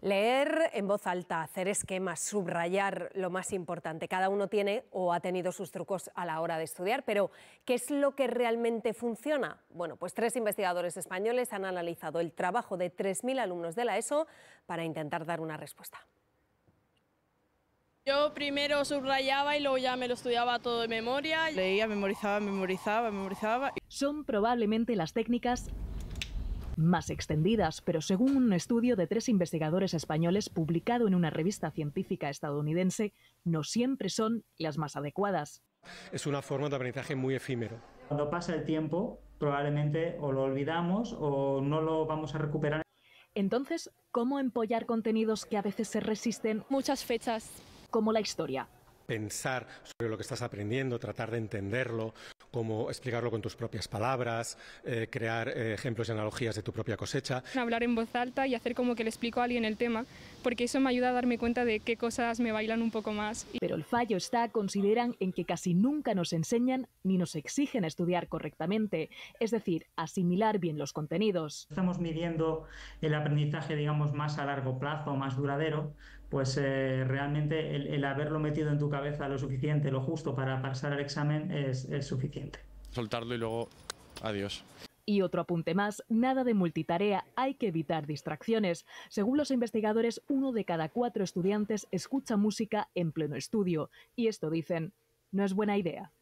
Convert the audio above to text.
Leer en voz alta, hacer esquemas, subrayar lo más importante. Cada uno tiene o ha tenido sus trucos a la hora de estudiar, pero ¿qué es lo que realmente funciona? Bueno, pues tres investigadores españoles han analizado el trabajo de 3.000 alumnos de la ESO para intentar dar una respuesta. Yo primero subrayaba y luego ya me lo estudiaba todo de memoria. Leía, memorizaba, memorizaba, memorizaba. Son probablemente las técnicas más extendidas, pero según un estudio de tres investigadores españoles publicado en una revista científica estadounidense, no siempre son las más adecuadas. Es una forma de aprendizaje muy efímero. Cuando pasa el tiempo, probablemente o lo olvidamos o no lo vamos a recuperar. Entonces, ¿cómo empollar contenidos que a veces se resisten? Muchas fechas. Como la historia, pensar sobre lo que estás aprendiendo, tratar de entenderlo, ...cómo explicarlo con tus propias palabras, eh, crear eh, ejemplos y analogías de tu propia cosecha. Hablar en voz alta y hacer como que le explico a alguien el tema, porque eso me ayuda a darme cuenta de qué cosas me bailan un poco más. Pero el fallo está, consideran, en que casi nunca nos enseñan ni nos exigen estudiar correctamente, es decir, asimilar bien los contenidos. Estamos midiendo el aprendizaje, digamos, más a largo plazo, más duradero, pues eh, realmente el, haberlo metido en tu cabeza lo suficiente, lo justo para pasar el examen es, suficiente. Soltarlo y luego adiós. Y otro apunte más, nada de multitarea, hay que evitar distracciones. Según los investigadores, uno de cada cuatro estudiantes escucha música en pleno estudio. Y esto dicen, no es buena idea.